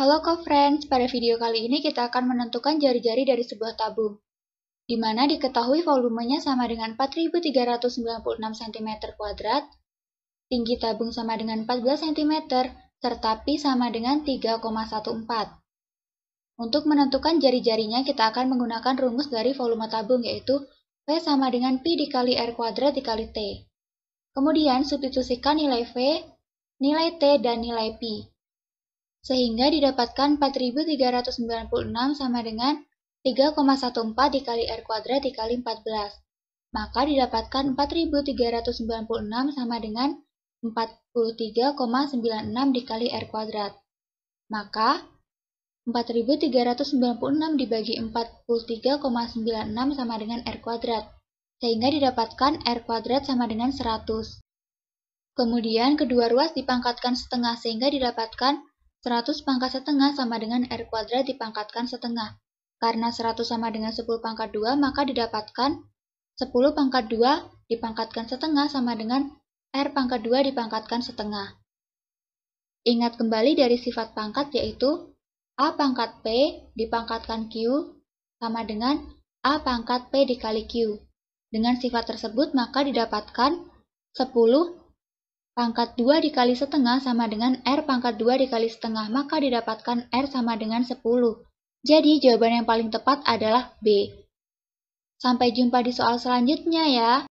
Halo co-friends, pada video kali ini kita akan menentukan jari-jari dari sebuah tabung, di mana diketahui volumenya sama dengan 4.396 cm kuadrat, tinggi tabung sama dengan 14 cm, serta pi sama dengan 3,14. Untuk menentukan jari-jarinya, kita akan menggunakan rumus dari volume tabung, yaitu V sama dengan pi dikali R kuadrat dikali T. Kemudian, substitusikan nilai V, nilai T, dan nilai pi sehingga didapatkan 4396 sama dengan 3,14 dikali R kuadrat dikali 14. Maka didapatkan 4396 sama dengan 43,96 dikali R kuadrat. Maka 4396 dibagi 43,96 sama dengan R kuadrat, sehingga didapatkan R kuadrat sama dengan 100. Kemudian kedua ruas dipangkatkan setengah sehingga didapatkan 100 pangkat setengah sama dengan R kuadrat dipangkatkan setengah. Karena 100 sama dengan 10 pangkat 2, maka didapatkan 10 pangkat 2 dipangkatkan setengah sama dengan R pangkat 2 dipangkatkan setengah. Ingat kembali dari sifat pangkat yaitu A pangkat P dipangkatkan Q sama dengan A pangkat P dikali Q. Dengan sifat tersebut maka didapatkan 10 Pangkat 2 dikali setengah sama dengan R pangkat 2 dikali setengah, maka didapatkan R sama dengan 10. Jadi jawaban yang paling tepat adalah B. Sampai jumpa di soal selanjutnya ya.